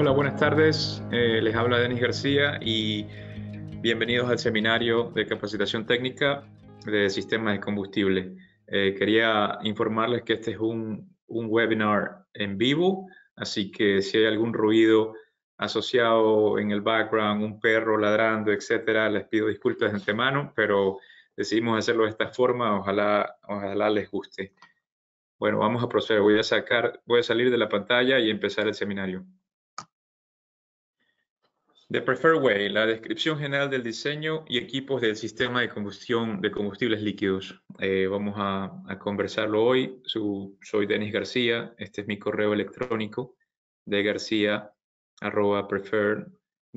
Hola, buenas tardes. Eh, les habla Denis García y bienvenidos al seminario de capacitación técnica de sistemas de combustible. Eh, quería informarles que este es un, webinar en vivo, así que si hay algún ruido asociado en el background, un perro ladrando, etcétera, les pido disculpas de antemano, pero decidimos hacerlo de esta forma, ojalá, ojalá les guste. Bueno, vamos a proceder. Voy a sacar, voy a salir de la pantalla y empezar el seminario. The Preferred Way, la descripción general del diseño y equipos del sistema de combustión de combustibles líquidos. Eh, vamos a, conversarlo hoy. soy Denis García, este es mi correo electrónico de garcía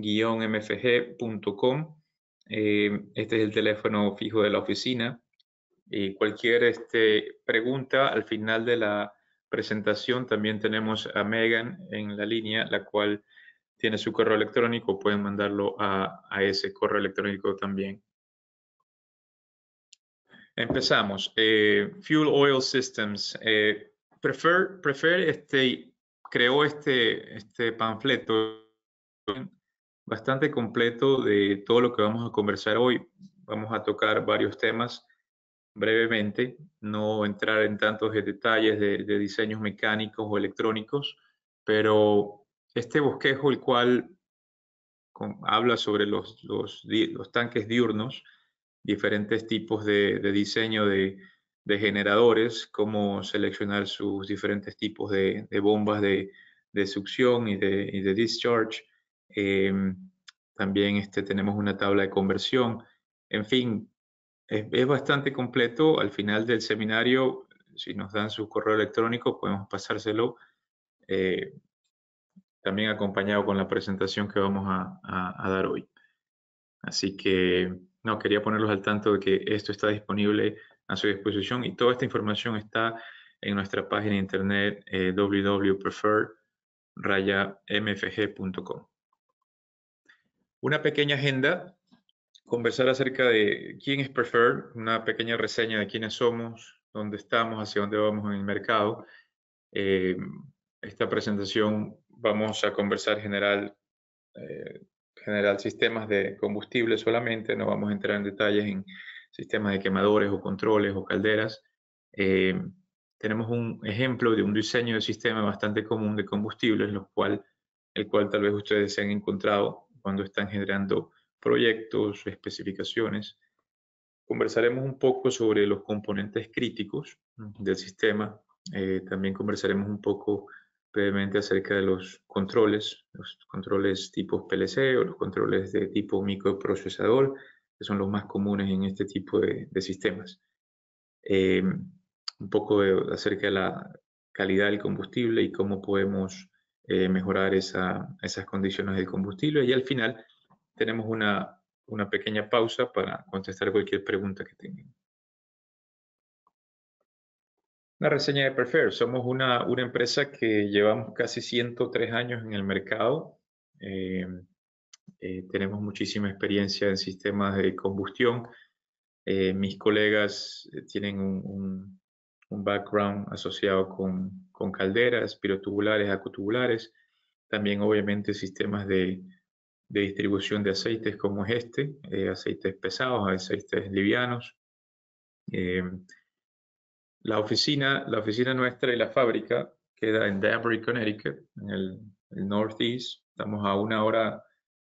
mfg.com. este es el teléfono fijo de la oficina. Y cualquier este, pregunta al final de la presentación también tenemos a Megan en la línea, la cual tiene su correo electrónico, pueden mandarlo a, ese correo electrónico también. Empezamos. Eh, fuel Oil Systems. Eh, prefer, Prefer este, creó este, este panfleto bastante completo de todo lo que vamos a conversar hoy. Vamos a tocar varios temas brevemente, no entrar en tantos detalles de, de diseños mecánicos o electrónicos, pero este bosquejo, el cual habla sobre los, tanques diurnos, diferentes tipos de, diseño de, generadores, cómo seleccionar sus diferentes tipos de, bombas de, succión y de, discharge. Em, también este, tenemos una tabla de conversión. En fin, es, bastante completo. Al final del seminario, si nos dan su correo electrónico, podemos pasárselo. Eh, también acompañado con la presentación que vamos a, a, dar hoy. Así que, no, quería ponerlos al tanto de que esto está disponible a su disposición y toda esta información está en nuestra página internet eh, www.preferred-mfg.com. Una pequeña agenda, conversar acerca de quién es Preferred, una pequeña reseña de quiénes somos, dónde estamos, hacia dónde vamos en el mercado. Eh, esta presentación vamos a conversar general, eh, general sistemas de combustible solamente, no vamos a entrar en detalles en sistemas de quemadores o controles o calderas. Eh, tenemos un ejemplo de un diseño de sistema bastante común de combustibles, cual, el cual tal vez ustedes se han encontrado cuando están generando proyectos, o especificaciones. Conversaremos un poco sobre los componentes críticos del sistema. Eh, también conversaremos un poco brevemente acerca de los controles, los controles tipo PLC o los controles de tipo microprocesador, que son los más comunes en este tipo de, sistemas. Em, un poco acerca de la calidad del combustible y cómo podemos eh, mejorar esas condiciones del combustible. Y al final tenemos una, una pequeña pausa para contestar cualquier pregunta que tengan. Una reseña de Prefer. Somos una, una empresa que llevamos casi 103 años en el mercado. Eh, eh, tenemos muchísima experiencia en sistemas de combustión. Eh, mis colegas tienen un, un, background asociado con, con, calderas, pirotubulares, acutubulares. También, obviamente, sistemas de, de distribución de aceites como es este, aceites pesados, aceites livianos. La oficina, la oficina nuestra y la fábrica queda en Danbury, Connecticut, en el, Northeast. Estamos a una hora,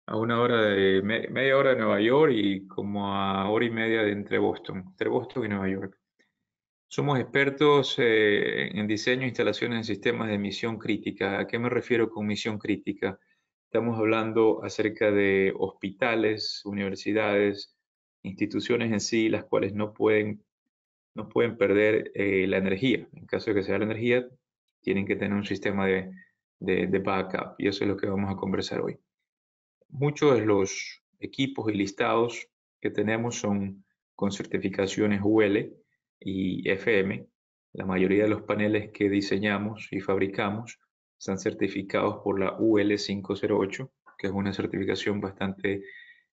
a una hora de media hora de Nueva York y como a hora y media de entre Boston, entre Boston y Nueva York. Somos expertos eh, en diseño e instalaciones y sistemas de misión crítica. ¿A qué me refiero con misión crítica? Estamos hablando acerca de hospitales, universidades, instituciones en sí, las cuales no pueden no pueden perder eh, la energía. En caso de que sea la energía, tienen que tener un sistema de, backup y eso es lo que vamos a conversar hoy. Muchos de los equipos y listados que tenemos son con certificaciones UL y FM. La mayoría de los paneles que diseñamos y fabricamos están certificados por la UL508, que es una certificación bastante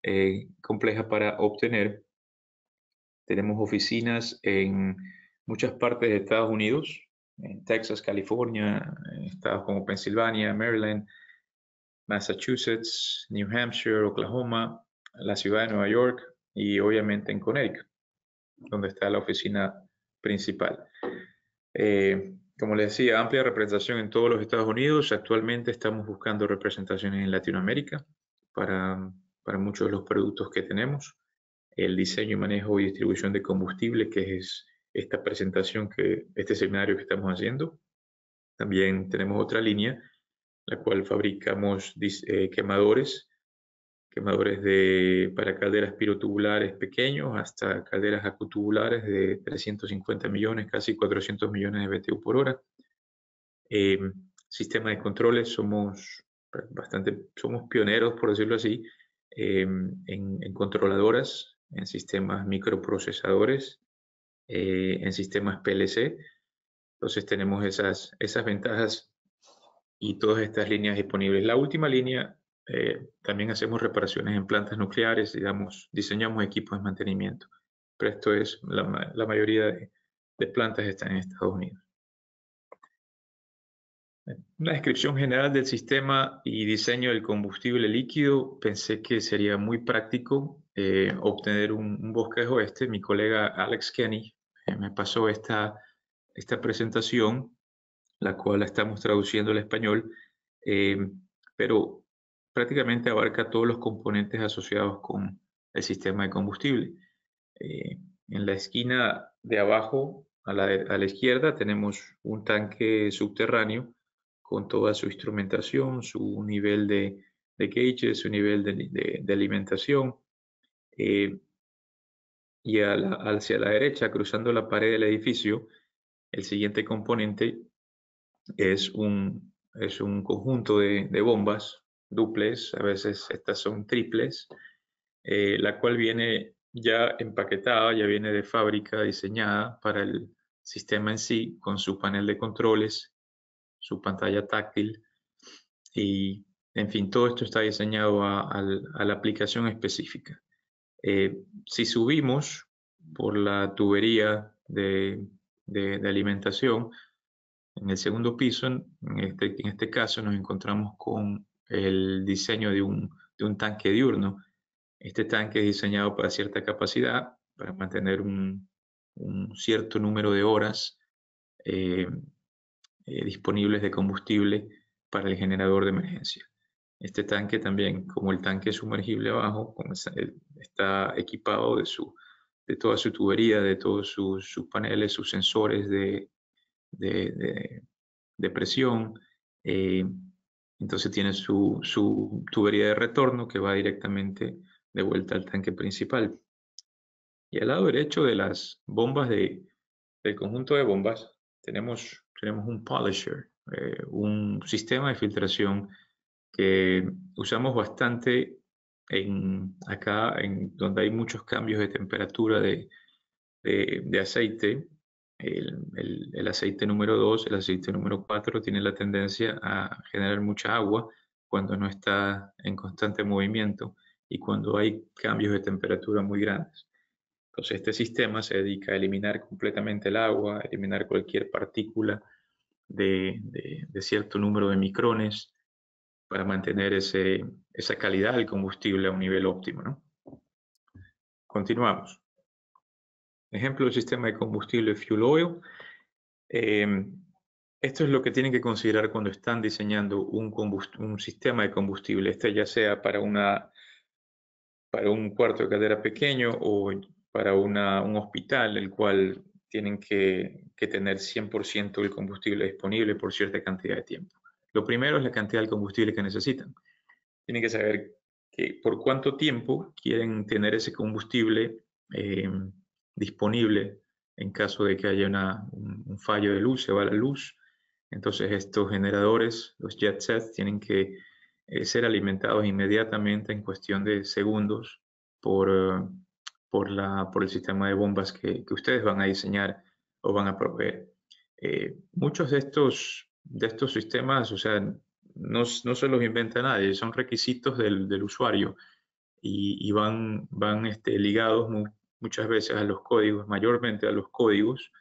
eh, compleja para obtener tenemos oficinas en muchas partes de Estados Unidos, en Texas, California, en estados como Pensilvania, Maryland, Massachusetts, New Hampshire, Oklahoma, la ciudad de Nueva York y obviamente en Connecticut, donde está la oficina principal. Eh, como les decía, amplia representación en todos los Estados Unidos. Actualmente estamos buscando representaciones en Latinoamérica para muchos de los productos que tenemos el diseño manejo y distribución de combustible, que es esta presentación, que este seminario que estamos haciendo. También tenemos otra línea, la cual fabricamos eh, quemadores, quemadores de, para calderas pirotubulares pequeños hasta calderas acutubulares de 350 millones, casi 400 millones de BTU por hora. Em, sistema de controles, somos bastante, somos pioneros, por decirlo así, em, en, controladoras en sistemas microprocesadores, eh, en sistemas PLC. Entonces tenemos esas, esas ventajas y todas estas líneas disponibles. La última línea, eh, también hacemos reparaciones en plantas nucleares, digamos, diseñamos equipos de mantenimiento. Pero esto es, la, mayoría de, de plantas están en Estados Unidos. Una descripción general del sistema y diseño del combustible líquido, pensé que sería muy práctico eh, obtener un, bosquejo este. Mi colega Alex Kenny eh, me pasó esta, esta presentación, la cual estamos traduciendo al español, eh, pero prácticamente abarca todos los componentes asociados con el sistema de combustible. en la esquina de abajo a la, izquierda tenemos un tanque subterráneo con toda su instrumentación, su nivel de, de su nivel de alimentación, eh, y hacia la derecha, cruzando la pared del edificio, el siguiente componente es un, es un conjunto de, bombas duples, a veces estas son triples, eh, la cual viene ya empaquetada, ya viene de fábrica diseñada para el sistema en sí, con su panel de controles, su pantalla táctil y, en fin, todo esto está diseñado a la aplicación específica. Eh, si subimos por la tubería de, alimentación, en el segundo piso, este, en este, caso, nos encontramos con el diseño de un, tanque diurno. Este tanque es diseñado para cierta capacidad, para mantener un, cierto número de horas eh, eh, disponibles de combustible para el generador de emergencia. Este tanque también, como el tanque sumergible abajo, eh, está equipado de, su, de toda su tubería, de todos sus, sus paneles, sus sensores de, de, de, presión. Eh, entonces tiene su, su, tubería de retorno que va directamente de vuelta al tanque principal. Y al lado derecho de las bombas de, del conjunto de bombas tenemos, tenemos un polisher, eh, un sistema de filtración que usamos bastante en, acá, en donde hay muchos cambios de temperatura de, de, aceite. El, el, aceite número 2, el aceite número 4 tiene la tendencia a generar mucha agua cuando no está en constante movimiento y cuando hay cambios de temperatura muy grandes. Entonces este sistema se dedica a eliminar completamente el agua, a eliminar cualquier partícula de, de cierto número de micrones, para mantener esa calidad del combustible a un nivel óptimo. ¿no? Continuamos. Ejemplo del sistema de combustible Fuel Oil. Em, esto es lo que tienen que considerar cuando están diseñando un, un sistema de combustible, este ya sea para, una, para un cuarto de cadera pequeño o para un hospital, el cual tienen que, que tener 100% del combustible disponible por cierta cantidad de tiempo. Lo primero es la cantidad de combustible que necesitan. Tienen que saber que por cuánto tiempo quieren tener ese combustible eh, disponible en caso de que haya un, fallo de luz, se va la luz. Entonces estos generadores, los jet sets, tienen que eh, ser alimentados inmediatamente en cuestión de segundos por, por, la, por el sistema de bombas que, ustedes van a diseñar o van a proveer. Eh, muchos de estos de estos sistemas, o sea, no, no se los inventa nadie, son requisitos del, del usuario y, y, van, van este, ligados muchas veces a los códigos, mayormente a los códigos,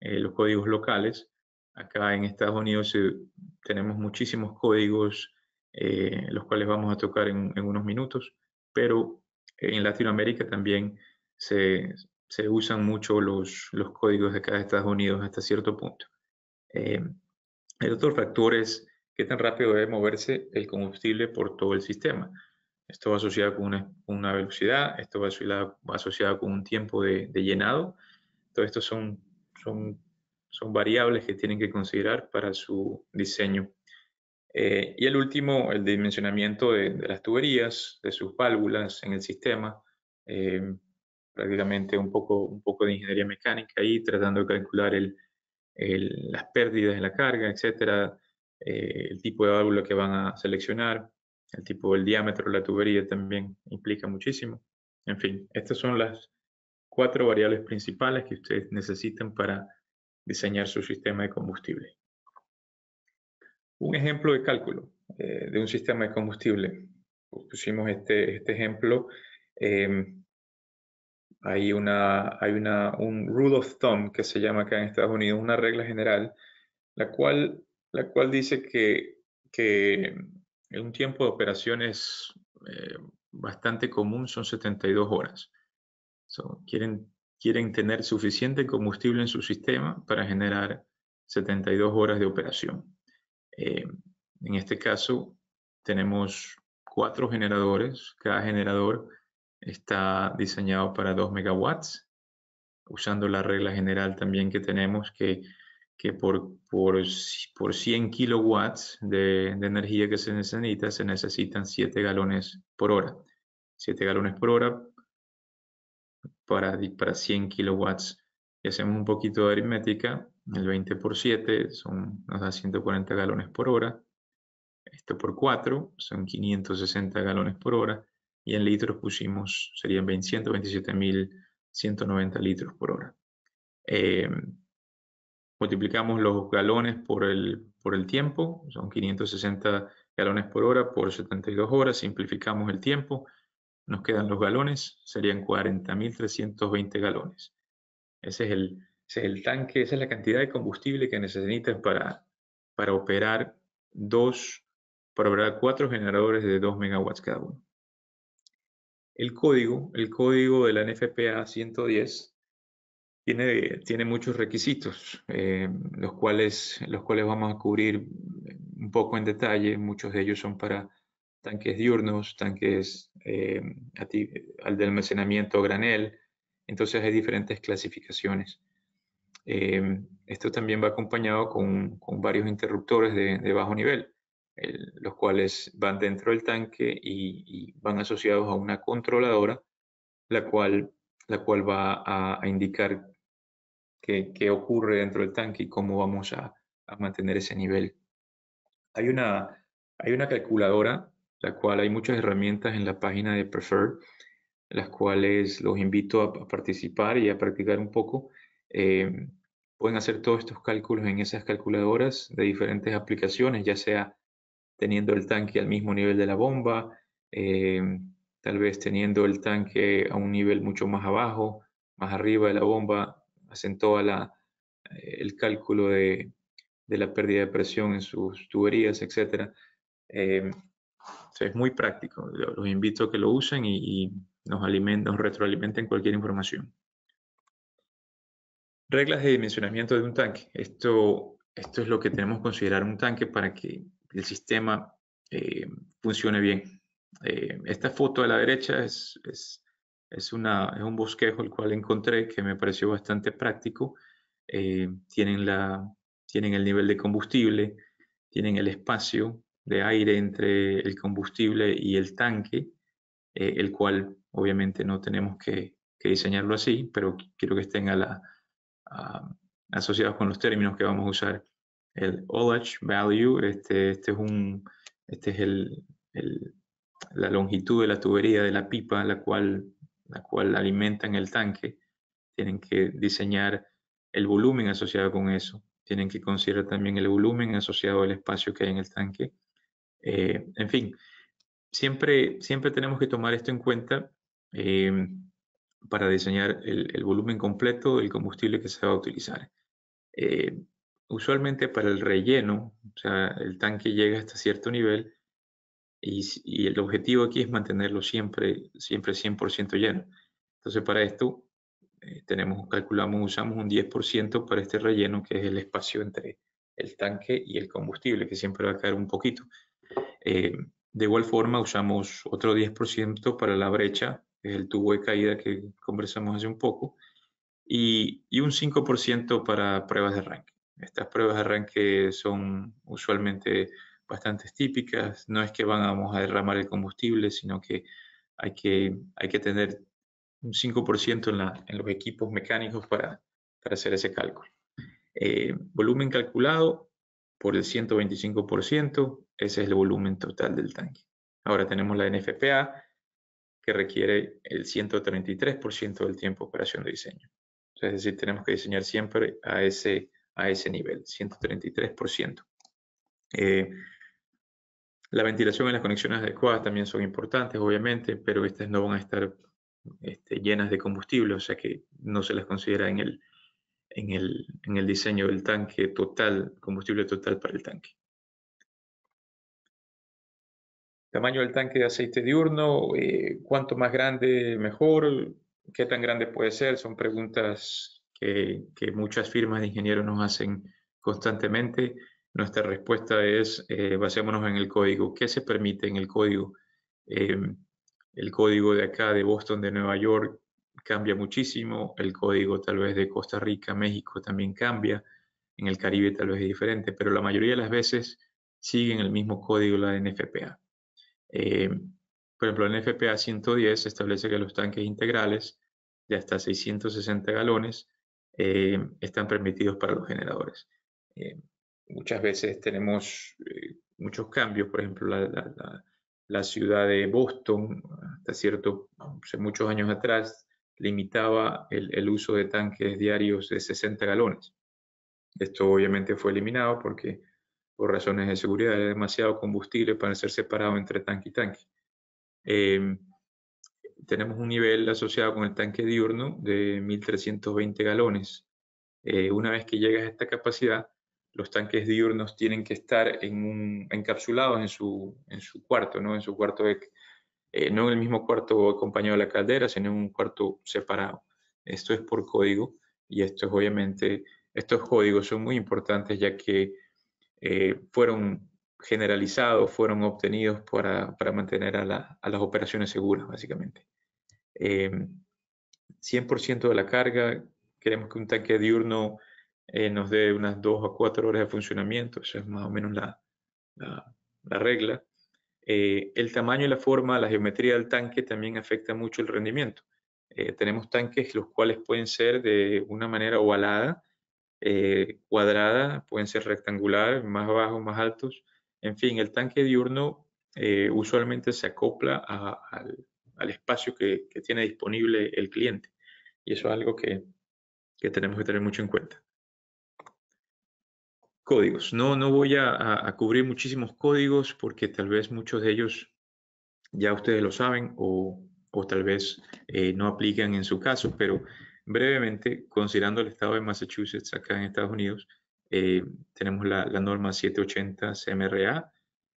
eh, los códigos locales. Acá en Estados Unidos eh, tenemos muchísimos códigos, eh, los cuales vamos a tocar en, unos minutos, pero en Latinoamérica también se, se usan mucho los, los, códigos de cada Estados Unidos hasta cierto punto. El otro factor es qué tan rápido debe moverse el combustible por todo el sistema. Esto va asociado con una, velocidad, esto va asociado, con un tiempo de, llenado. Todo estos son, son, variables que tienen que considerar para su diseño. Eh, y el último, el dimensionamiento de, las tuberías, de sus válvulas en el sistema. Eh, prácticamente un poco, un poco de ingeniería mecánica ahí, tratando de calcular el, las pérdidas en la carga, etcétera, eh, el tipo de válvula que van a seleccionar, el tipo del diámetro de la tubería también implica muchísimo. En fin, estas son las cuatro variables principales que ustedes necesitan para diseñar su sistema de combustible. Un ejemplo de cálculo eh, de un sistema de combustible. pusimos este, este ejemplo em, hay, una, hay una, un rule of thumb que se llama acá en Estados Unidos, una regla general, la cual, la cual dice que, que un tiempo de operaciones eh, bastante común son 72 horas. quieren, quieren tener suficiente combustible en su sistema para generar 72 horas de operación. Eh, en este caso, tenemos cuatro generadores. Cada generador Está diseñado para 2 megawatts, usando la regla general también que tenemos que, que por, por, por 100 kilowatts de, de energía que se necesita, se necesitan 7 galones por hora. 7 galones por hora para, para 100 kilowatts. Y hacemos un poquito de aritmética, el 20 por 7 son, nos da 140 galones por hora. Esto por 4 son 560 galones por hora y en litros pusimos, serían 127.190 litros por hora. Em, multiplicamos los galones por el, por el tiempo, son 560 galones por hora por 72 horas, simplificamos el tiempo, nos quedan los galones, serían 40.320 galones. Ese es, el, el tanque, esa es la cantidad de combustible que necesitan para, para operar dos, para operar cuatro generadores de 2 megawatts cada uno el código, el código de la NFPA 110 tiene, tiene muchos requisitos, eh, los, cuales, los cuales vamos a cubrir un poco en detalle. Muchos de ellos son para tanques diurnos, tanques eh, al de almacenamiento granel. Entonces hay diferentes clasificaciones. Eh, esto también va acompañado con, varios interruptores de bajo nivel los cuales van dentro del tanque y, van asociados a una controladora, la cual, la cual va a, indicar qué, ocurre dentro del tanque y cómo vamos a, mantener ese nivel. Hay una, hay una calculadora, la cual hay muchas herramientas en la página de prefer las cuales los invito a, participar y a practicar un poco. Eh, pueden hacer todos estos cálculos en esas calculadoras de diferentes aplicaciones, ya sea teniendo el tanque al mismo nivel de la bomba, eh, tal vez teniendo el tanque a un nivel mucho más abajo, más arriba de la bomba, hacen todo eh, el cálculo de, la pérdida de presión en sus tuberías, etc. Eh, es muy práctico, los invito a que lo usen y, nos, alimenten, retroalimenten cualquier información. Reglas de dimensionamiento de un tanque. Esto, esto es lo que tenemos que considerar un tanque para que el sistema eh, funcione bien. Eh, esta foto a la derecha es, es, una, es, un bosquejo el cual encontré que me pareció bastante práctico. Eh, tienen, la, tienen el nivel de combustible, tienen el espacio de aire entre el combustible y el tanque, el cual obviamente no tenemos que, diseñarlo así, pero quiero que estén a la, asociados con los términos que vamos a usar el OLH Value, este, este, es, un, este es el, la longitud de la tubería de la pipa, la cual, la cual alimentan el tanque. Tienen que diseñar el volumen asociado con eso. Tienen que considerar también el volumen asociado al espacio que hay en el tanque. Eh, en fin, siempre, siempre tenemos que tomar esto en cuenta eh, para diseñar el, volumen completo del combustible que se va a utilizar. Eh, usualmente para el relleno, o sea, el tanque llega hasta cierto nivel y, el objetivo aquí es mantenerlo siempre, siempre 100% lleno. Entonces para esto eh, tenemos, calculamos, usamos un 10% para este relleno que es el espacio entre el tanque y el combustible, que siempre va a caer un poquito. Eh, de igual forma usamos otro 10% para la brecha, es el tubo de caída que conversamos hace un poco, y un 5% para pruebas de arranque. Estas pruebas de arranque son usualmente bastante típicas, no es que vamos a derramar el combustible, sino que hay que, hay que tener un 5% en, la, en, los equipos mecánicos para, para hacer ese cálculo. Eh, volumen calculado por el 125%, ese es el volumen total del tanque. Ahora tenemos la NFPA, que requiere el 133% del tiempo de operación de diseño. es decir, tenemos que diseñar siempre a ese a ese nivel, 133%. Eh, la ventilación y las conexiones adecuadas también son importantes, obviamente, pero estas no van a estar este, llenas de combustible, o sea que no se las considera en el, en el, diseño del tanque total, combustible total para el tanque. Tamaño del tanque de aceite diurno, cuanto eh, cuánto más grande mejor, qué tan grande puede ser, son preguntas que, muchas firmas de ingenieros nos hacen constantemente, nuestra respuesta es eh, basémonos en el código. ¿Qué se permite en el código? Em, el código de acá, de Boston, de Nueva York, cambia muchísimo. El código tal vez de Costa Rica, México también cambia. En el Caribe tal vez es diferente, pero la mayoría de las veces siguen el mismo código la NFPA. Em, por ejemplo, la NFPA 110 establece que los tanques integrales de hasta 660 galones eh, están permitidos para los generadores. Eh, muchas veces tenemos eh, muchos cambios, por ejemplo, la, ciudad de Boston, hasta cierto, hace muchos años atrás, limitaba el, uso de tanques diarios de 60 galones. Esto obviamente fue eliminado porque por razones de seguridad era demasiado combustible para ser separado entre tanque y tanque tenemos un nivel asociado con el tanque diurno de 1.320 galones. Eh, una vez que llegas a esta capacidad, los tanques diurnos tienen que estar en un, encapsulados en su, en su cuarto, ¿no? En su cuarto, eh, no en el mismo cuarto acompañado de la caldera, sino en un cuarto separado. Esto es por código y esto es obviamente, estos códigos son muy importantes ya que eh, fueron generalizados fueron obtenidos para, para mantener a, a, las operaciones seguras, básicamente. Eh, 100% de la carga, queremos que un tanque diurno eh, nos dé unas 2 a 4 horas de funcionamiento, esa es más o menos la, la, regla. Eh, el tamaño y la forma, la geometría del tanque también afecta mucho el rendimiento. Eh, tenemos tanques los cuales pueden ser de una manera ovalada, cuadrada, pueden ser rectangulares, más bajos, más altos. En fin, el tanque diurno eh, usualmente se acopla al, espacio que, tiene disponible el cliente. Y eso es algo que, tenemos que tener mucho en cuenta códigos. No, no voy a, cubrir muchísimos códigos porque tal vez muchos de ellos ya ustedes lo saben o, o tal vez eh, no aplican en su caso, pero brevemente, considerando el estado de Massachusetts acá en Estados Unidos, eh, tenemos la, norma 780 CMRA,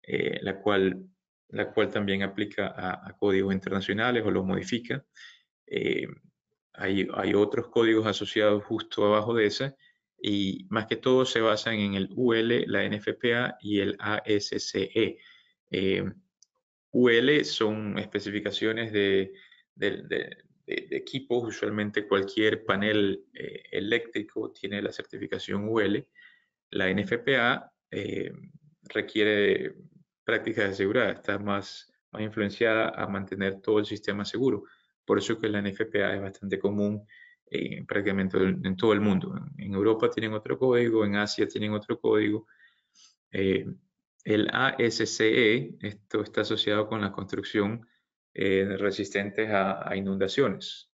eh, la, cual, la cual también aplica a, códigos internacionales o los modifica. Eh, hay, hay, otros códigos asociados justo abajo de esa y más que todo se basan en el UL, la NFPA y el ASCE. UL son especificaciones de, de, equipos, usualmente cualquier panel eléctrico tiene la certificación UL la NFPA eh, requiere prácticas de seguridad, está más, más influenciada a mantener todo el sistema seguro. Por eso que la NFPA es bastante común eh, prácticamente en todo el mundo. En Europa tienen otro código, en Asia tienen otro código. Eh, el ASCE, esto está asociado con la construcción eh, resistentes a, a inundaciones.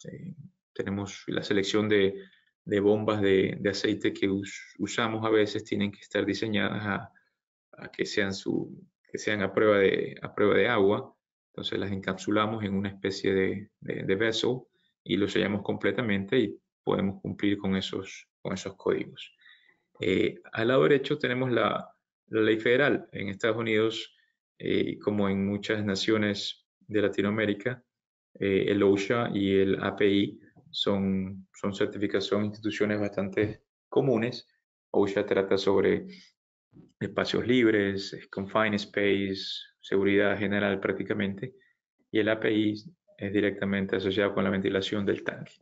tenemos la selección de de bombas de, de aceite que usamos a veces tienen que estar diseñadas a, que sean, su, que sean a, prueba de, a prueba de agua. Entonces las encapsulamos en una especie de, de, vessel y lo sellamos completamente y podemos cumplir con esos, con esos códigos. Eh, al lado derecho tenemos la, la, ley federal. En Estados Unidos, eh, como en muchas naciones de Latinoamérica, eh, el OSHA y el API son, son instituciones bastante comunes. ya trata sobre espacios libres, confined space, seguridad general prácticamente, y el API es directamente asociado con la ventilación del tanque.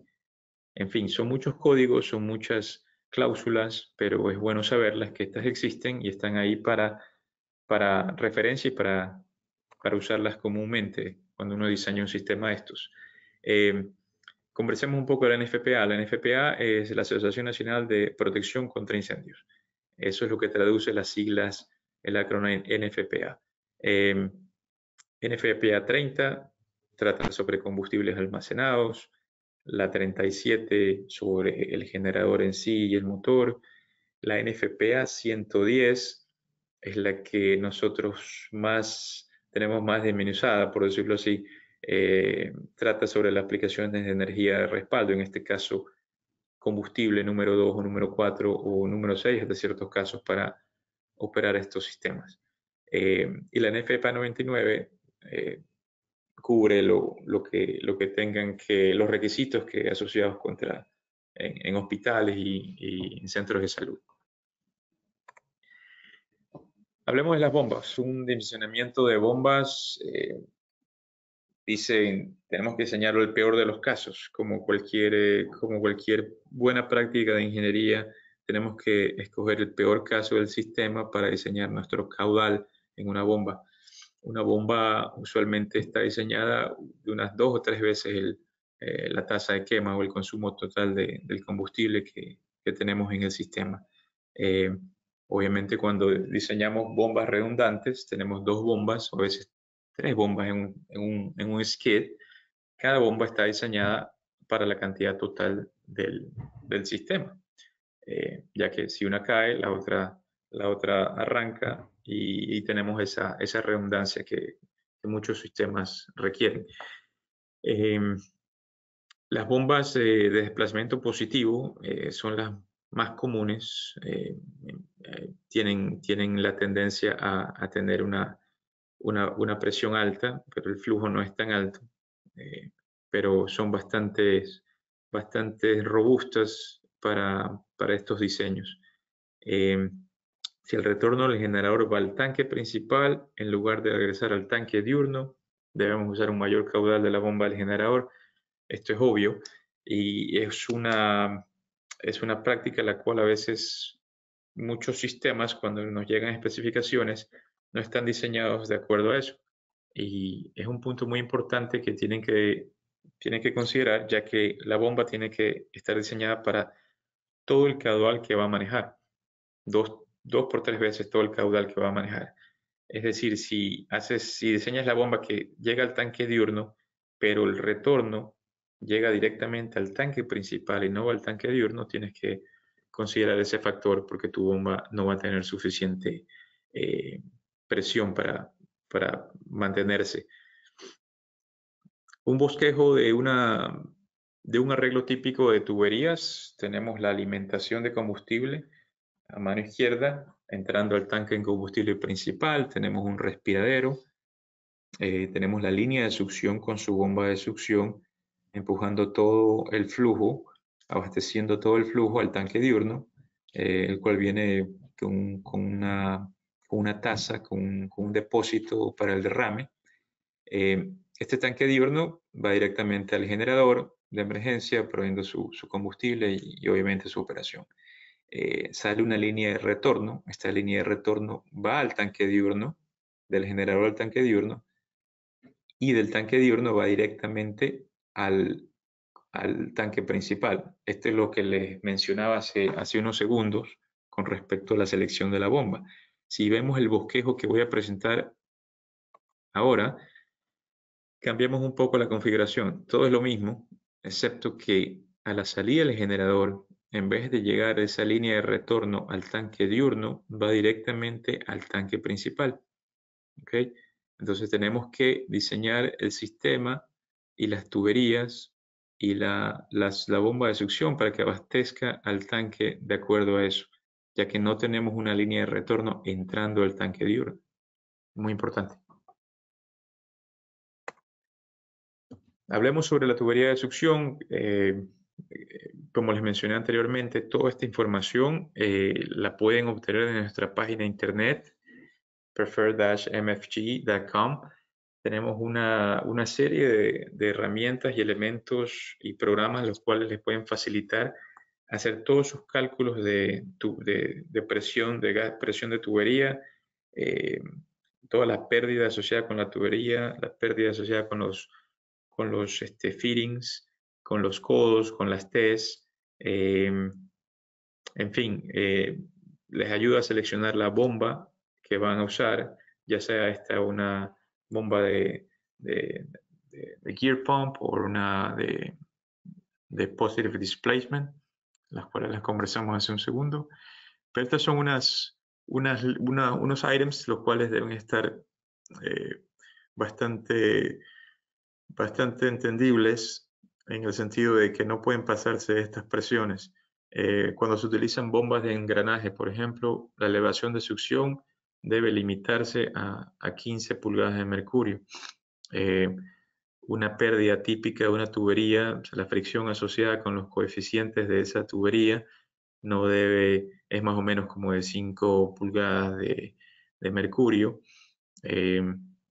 En fin, son muchos códigos, son muchas cláusulas, pero es bueno saberlas que estas existen y están ahí para, para referencia y para, para usarlas comúnmente cuando uno diseña un sistema de estos. Eh, Conversemos un poco de la NFPA. La NFPA es la Asociación Nacional de Protección contra Incendios. Eso es lo que traduce las siglas, el acrónimo NFPA. Em, NFPA 30 trata sobre combustibles almacenados, la 37 sobre el generador en sí y el motor, la NFPA 110 es la que nosotros más tenemos más disminuida, por decirlo así, eh, trata sobre las aplicaciones de energía de respaldo, en este caso combustible número 2 o número 4 o número 6 de ciertos casos para operar estos sistemas. Eh, y la NFEPA 99 eh, cubre lo, que, lo que tengan que, los requisitos que asociados contra, en, hospitales y, centros de salud. Hablemos de las bombas, un dimensionamiento de bombas dicen, tenemos que diseñarlo el peor de los casos, como cualquier, eh, como cualquier buena práctica de ingeniería, tenemos que escoger el peor caso del sistema para diseñar nuestro caudal en una bomba. Una bomba usualmente está diseñada de unas dos o tres veces el, eh, la tasa de quema o el consumo total del combustible que, que, tenemos en el sistema. Eh, obviamente cuando diseñamos bombas redundantes, tenemos dos bombas o a veces tres bombas en un, en skid. Cada bomba está diseñada para la cantidad total del, sistema, eh, ya que si una cae, la otra, la otra arranca y, tenemos esa, esa redundancia que, muchos sistemas requieren. Eh, las bombas de desplazamiento positivo eh, son las más comunes, tienen, tienen la tendencia a tener una, una, presión alta, pero el flujo no es tan alto, eh, pero son bastante robustas para, para, estos diseños. Em, si el retorno del generador va al tanque principal, en lugar de regresar al tanque diurno, debemos usar un mayor caudal de la bomba del generador. Esto es obvio y es una, es una práctica la cual a veces muchos sistemas, cuando nos llegan especificaciones, no están diseñados de acuerdo a eso. Y es un punto muy importante que tienen que, tienen que considerar, ya que la bomba tiene que estar diseñada para todo el caudal que va a manejar, dos, dos por tres veces todo el caudal que va a manejar. Es decir, si, haces, si diseñas la bomba que llega al tanque diurno, pero el retorno llega directamente al tanque principal y no al tanque diurno, tienes que considerar ese factor porque tu bomba no va a tener suficiente eh, presión para, para mantenerse. Un bosquejo de, una, de un arreglo típico de tuberías. Tenemos la alimentación de combustible a mano izquierda, entrando al tanque en combustible principal. Tenemos un respiradero. Eh, tenemos la línea de succión con su bomba de succión, empujando todo el flujo, abasteciendo todo el flujo al tanque diurno, eh, el cual viene con una una taza, con un, depósito para el derrame. Eh, este tanque diurno va directamente al generador de emergencia, proveyendo su, combustible y, obviamente su operación. Eh, sale una línea de retorno, esta línea de retorno va al tanque diurno, del generador al tanque diurno, y del tanque diurno va directamente al, al tanque principal. Esto es lo que les mencionaba hace, hace unos segundos con respecto a la selección de la bomba. Si vemos el bosquejo que voy a presentar ahora, cambiamos un poco la configuración. Todo es lo mismo, excepto que a la salida del generador, en vez de llegar a esa línea de retorno al tanque diurno, va directamente al tanque principal. ¿Okay? Entonces tenemos que diseñar el sistema y las tuberías y la bomba de succión para que abastezca al tanque de acuerdo a eso ya que no tenemos una línea de retorno entrando al tanque de diurno. Muy importante. Hablemos sobre la tubería de succión. Eh, eh, como les mencioné anteriormente, toda esta información eh, la pueden obtener en nuestra página internet, prefer-mfg.com. Tenemos una, una serie de herramientas y elementos y programas los cuales les pueden facilitar hacer todos sus cálculos de, de, presión, de presión de tubería, eh, todas las pérdidas asociadas con la tubería, las pérdidas asociadas con los, con los este, fittings, con los codos, con las T's, eh, en fin, eh, les ayuda a seleccionar la bomba que van a usar, ya sea esta una bomba de gear pump o una de, positive displacement las cuales las conversamos hace un segundo. Pero estas son unas, unos items los cuales deben estar eh, bastante, bastante entendibles en el sentido de que no pueden pasarse estas presiones. Eh, cuando se utilizan bombas de engranaje, por ejemplo, la elevación de succión debe limitarse a, a 15 pulgadas de mercurio. Eh, una pérdida típica de una tubería, la fricción asociada con los coeficientes de esa tubería no debe, es más o menos como de 5 pulgadas de, mercurio. Eh,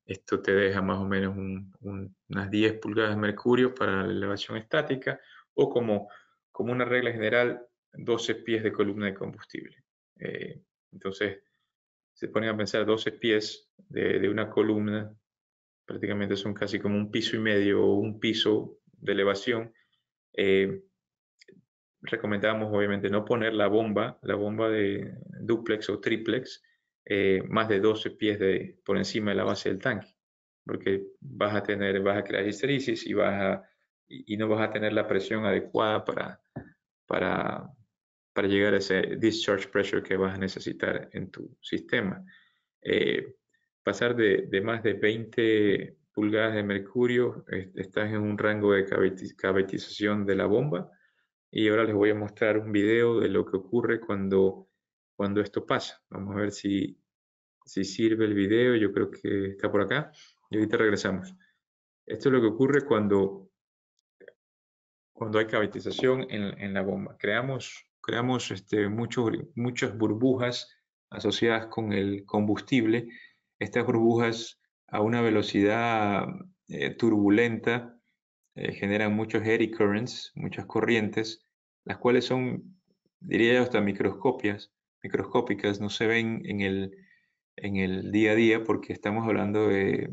esto te deja más o menos unas 10 pulgadas de mercurio para la elevación estática o como, como una regla general, 12 pies de columna de combustible. Eh, entonces, se ponen a pensar 12 pies de, de una columna prácticamente son casi como un piso y medio o un piso de elevación. Eh, recomendamos obviamente no poner la bomba, la bomba de duplex o triplex, eh, más de 12 pies de, por encima de la base del tanque, porque vas a tener, vas a crear histerisis y, vas a, y, no vas a tener la presión adecuada para, para, para llegar a ese discharge pressure que vas a necesitar en tu sistema. Eh, pasar de, más de 20 pulgadas de mercurio, estás en un rango de cavetización de la bomba. Y ahora les voy a mostrar un video de lo que ocurre cuando, cuando esto pasa. Vamos a ver si, sirve el video. Yo creo que está por acá. Y ahorita regresamos. Esto es lo que ocurre cuando, cuando hay cavetización en, la bomba. Creamos, creamos este, muchas burbujas asociadas con el combustible estas burbujas a una velocidad eh, turbulenta eh, generan muchos eddy currents, muchas corrientes, las cuales son, diría yo, hasta microscópicas, no se ven en el, en el día a día porque estamos hablando de,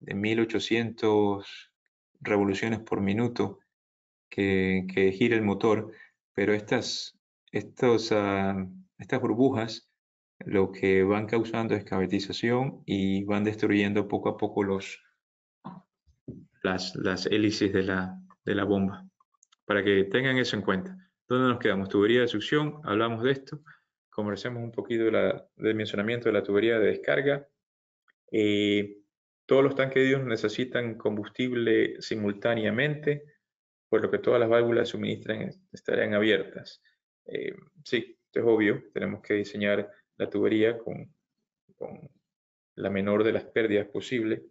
de 1800 revoluciones por minuto que, gira el motor, pero estas, ah, estas burbujas lo que van causando es cavetización y van destruyendo poco a poco los, las, hélices de la, de la bomba. Para que tengan eso en cuenta. ¿Dónde nos quedamos? Tubería de succión, hablamos de esto, conversemos un poquito del mencionamiento de la tubería de descarga. Eh, todos los tanques necesitan combustible simultáneamente, por lo que todas las válvulas suministran estarían abiertas. Eh, sí, es obvio, tenemos que diseñar la tubería con, la menor de las pérdidas posible.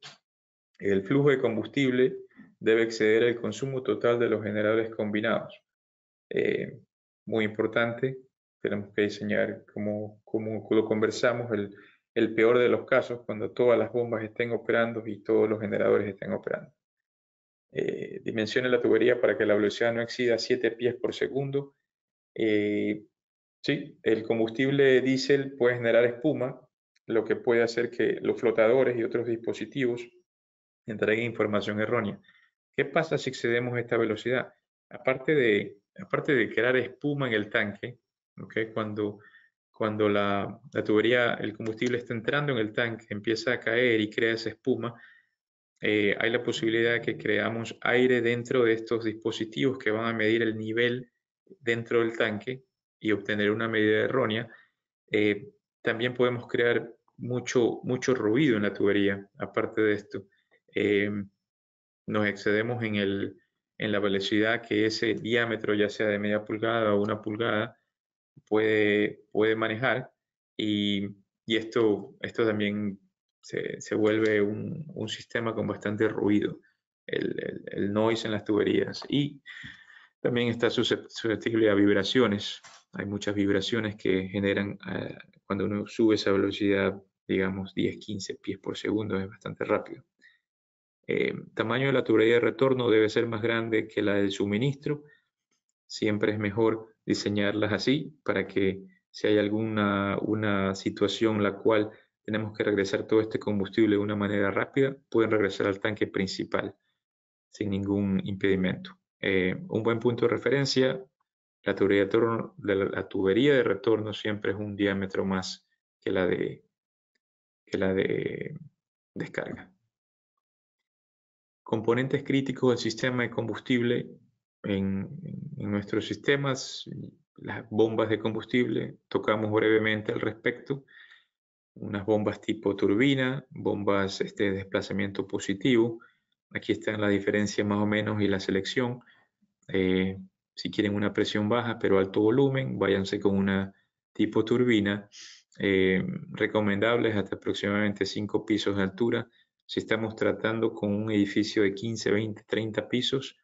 El flujo de combustible debe exceder el consumo total de los generadores combinados. Eh, muy importante, tenemos que diseñar, como, como lo conversamos, el, peor de los casos, cuando todas las bombas estén operando y todos los generadores estén operando. Eh, dimensione la tubería para que la velocidad no exceda 7 pies por segundo. Eh, Sí, el combustible diésel puede generar espuma, lo que puede hacer que los flotadores y otros dispositivos entreguen información errónea. ¿Qué pasa si excedemos esta velocidad? Aparte de, aparte de crear espuma en el tanque, cuando, cuando la, tubería, el combustible está entrando en el tanque, empieza a caer y crea esa espuma, eh, hay la posibilidad de que creamos aire dentro de estos dispositivos que van a medir el nivel dentro del tanque y obtener una medida errónea, eh, también podemos crear mucho, mucho ruido en la tubería, aparte de esto. Em, nos excedemos en, la velocidad que ese diámetro, ya sea de media pulgada o una pulgada, puede, puede manejar y, esto, esto también se, vuelve un, sistema con bastante ruido, el noise en las tuberías y también está susceptible a vibraciones. Hay muchas vibraciones que generan eh, cuando uno sube esa velocidad, digamos 10, 15 pies por segundo, es bastante rápido. Eh, tamaño de la tubería de retorno debe ser más grande que la del suministro. Siempre es mejor diseñarlas así para que si hay alguna una situación en la cual tenemos que regresar todo este combustible de una manera rápida, pueden regresar al tanque principal sin ningún impedimento. Eh, un buen punto de referencia la tubería, de la tubería de retorno siempre es un diámetro más que la de, que la de descarga. Componentes críticos del sistema de combustible. En, nuestros sistemas, las bombas de combustible, tocamos brevemente al respecto unas bombas tipo turbina, bombas este, de desplazamiento positivo. Aquí están la diferencia más o menos y la selección. Eh, si quieren una presión baja pero alto volumen, váyanse con una tipo turbina. Eh, recomendables hasta aproximadamente 5 pisos de altura. Si estamos tratando con un edificio de 15, 20, 30 pisos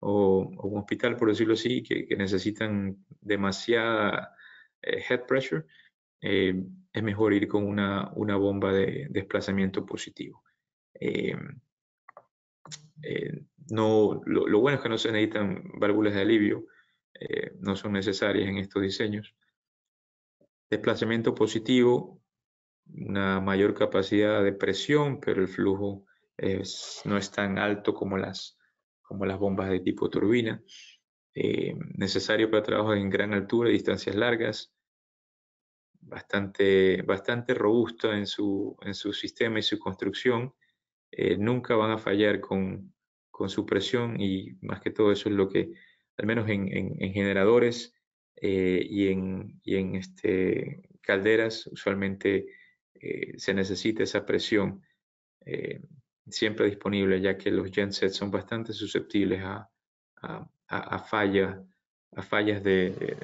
o, un hospital, por decirlo así, que, necesitan demasiada eh, head pressure, eh, es mejor ir con una, una bomba de desplazamiento positivo. Eh, no, lo, bueno es que no se necesitan válvulas de alivio, eh, no son necesarias en estos diseños. Desplazamiento positivo, una mayor capacidad de presión, pero el flujo no es tan alto como las, como las bombas de tipo turbina. Eh, necesario para trabajos en gran altura, y distancias largas, bastante, bastante robusta en su, en su sistema y su construcción. Eh, nunca van a fallar con, con su presión y más que todo eso es lo que, al menos en, generadores eh, y en, este, calderas, usualmente eh, se necesita esa presión eh, siempre disponible, ya que los gensets son bastante susceptibles a, a, fallas de,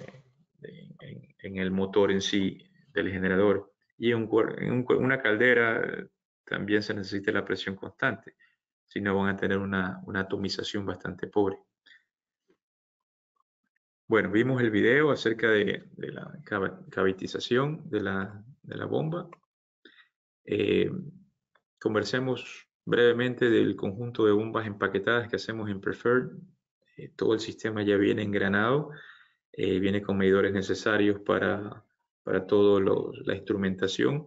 en, el motor en sí del generador. Y en, una caldera también se necesita la presión constante. Si no, van a tener una, atomización bastante pobre. Bueno, vimos el video acerca de, la cavitización de la, bomba. Eh, conversemos brevemente del conjunto de bombas empaquetadas que hacemos en Preferred. Eh, todo el sistema ya viene engranado, eh, viene con medidores necesarios para, para toda la instrumentación,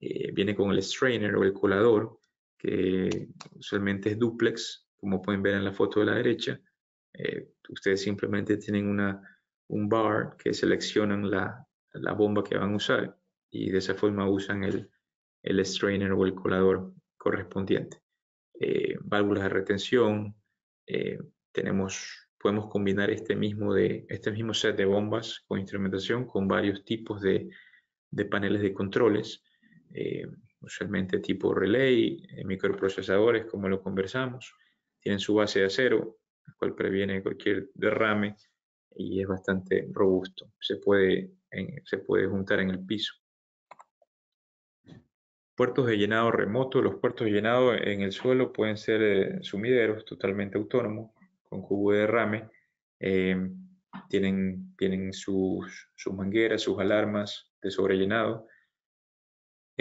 viene con el strainer o el colador, que usualmente es duplex, como pueden ver en la foto de la derecha. Eh, ustedes simplemente tienen una, un bar que seleccionan la, la, bomba que van a usar y de esa forma usan el, el strainer o el colador correspondiente. Eh, válvulas de retención, eh, tenemos, podemos combinar este mismo, de, este mismo set de bombas con instrumentación con varios tipos de, de paneles de controles usualmente tipo relay, eh, microprocesadores, como lo conversamos. Tienen su base de acero, la cual previene cualquier derrame y es bastante robusto. Se puede, juntar en el piso. Puertos de llenado remoto. Los puertos de llenado en el suelo pueden ser eh, sumideros totalmente autónomos, con cubo de derrame. Eh, tienen, tienen sus mangueras, sus alarmas de sobrellenado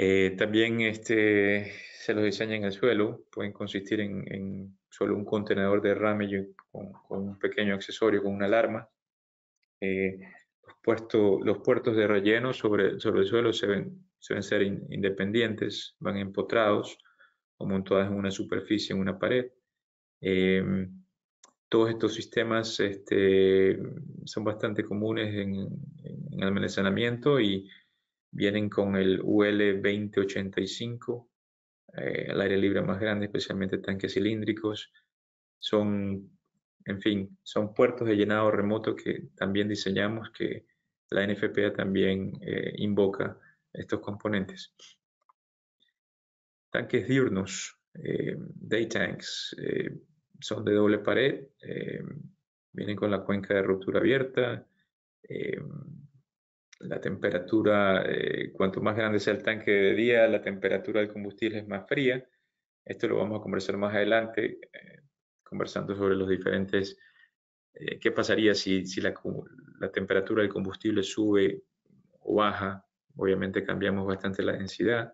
eh, también este, se los diseña en el suelo, pueden consistir en, solo un contenedor de ramillo con, un pequeño accesorio, con una alarma. Eh, los, los puertos de relleno sobre, sobre el suelo se ven, ser independientes, van empotrados o montados en una superficie, en una pared. Eh, todos estos sistemas este, son bastante comunes en, en, almacenamiento y vienen con el UL2085, eh, el aire libre más grande, especialmente tanques cilíndricos. Son, en fin, son puertos de llenado remoto que también diseñamos, que la NFPA también eh, invoca estos componentes. Tanques diurnos, eh, day tanks, son de doble pared, vienen con la cuenca de ruptura abierta, la temperatura, eh, cuanto más grande sea el tanque de día, la temperatura del combustible es más fría. Esto lo vamos a conversar más adelante, eh, conversando sobre los diferentes, eh, qué pasaría si, la, temperatura del combustible sube o baja. Obviamente cambiamos bastante la densidad.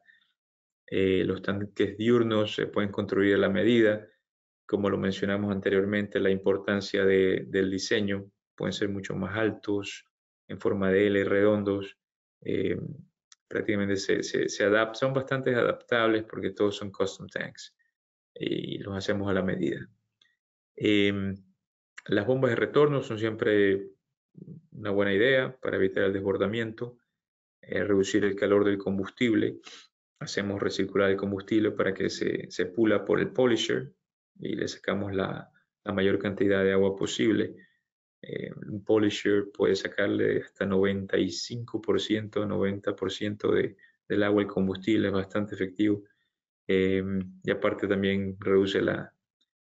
los tanques diurnos se pueden construir a la medida. Como lo mencionamos anteriormente, la importancia del diseño pueden ser mucho más altos, en forma de L, redondos, eh, prácticamente se, se, adaptan, son bastante adaptables porque todos son custom tanks y los hacemos a la medida. Em, las bombas de retorno son siempre una buena idea para evitar el desbordamiento, eh, reducir el calor del combustible. Hacemos recircular el combustible para que se, se pula por el polisher y le sacamos la, la mayor cantidad de agua posible eh, un polisher puede sacarle hasta 95%, 90% de, del agua al combustible, es bastante efectivo. Eh, y aparte también reduce, la,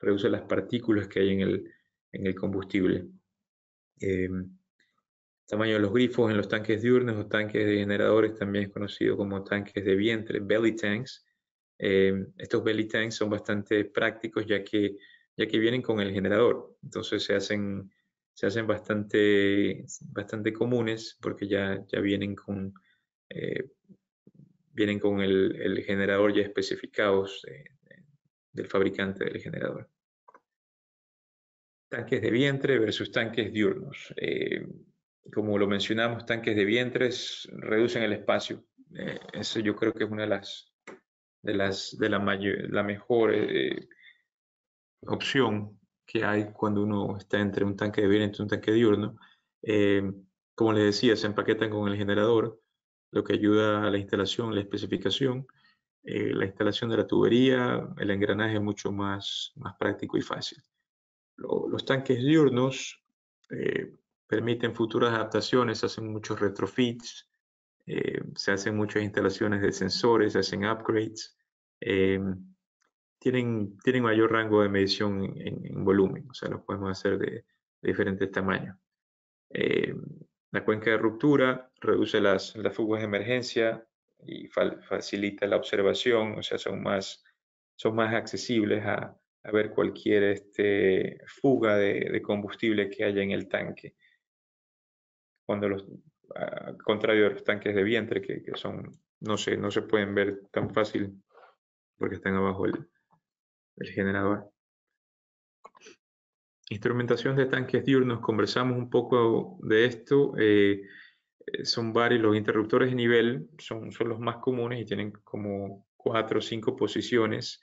reduce las partículas que hay en el, en el combustible. Eh, tamaño de los grifos en los tanques diurnos o tanques de generadores, también es conocido como tanques de vientre, belly tanks. estos belly tanks son bastante prácticos ya que, ya que vienen con el generador, entonces se hacen se hacen bastante, bastante comunes porque ya, ya vienen con, eh, vienen con el, generador ya especificados eh, del fabricante del generador. Tanques de vientre versus tanques diurnos. Eh, como lo mencionamos, tanques de vientre reducen el espacio. eso yo creo que es una de las de las de la la mejor opción que hay cuando uno está entre un tanque de viento y un tanque diurno. Eh, como les decía, se empaquetan con el generador, lo que ayuda a la instalación, la especificación, eh, la instalación de la tubería, el engranaje es mucho más, más práctico y fácil. los tanques diurnos eh, permiten futuras adaptaciones, hacen muchos retrofits, se hacen muchas instalaciones de sensores, se hacen upgrades, tienen, tienen mayor rango de medición en, volumen, o sea, los podemos hacer de, diferentes tamaños. Eh, la cuenca de ruptura reduce las, fugas de emergencia y facilita la observación, o sea, son más, son más accesibles a, ver cualquier este, fuga de, combustible que haya en el tanque. Cuando los, al contrario de los tanques de vientre, que, que, son, no, sé no se pueden ver tan fácil porque están abajo el, el generador. Instrumentación de tanques diurnos, conversamos un poco de esto. Eh, son varios, los interruptores de nivel son, son los más comunes y tienen como cuatro o cinco posiciones,